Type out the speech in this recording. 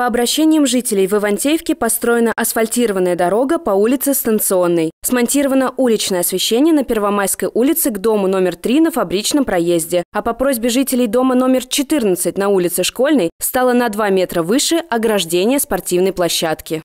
По обращениям жителей в Ивантеевке построена асфальтированная дорога по улице Станционной. Смонтировано уличное освещение на Первомайской улице к дому номер 3 на фабричном проезде. А по просьбе жителей дома номер 14 на улице Школьной стало на 2 метра выше ограждение спортивной площадки.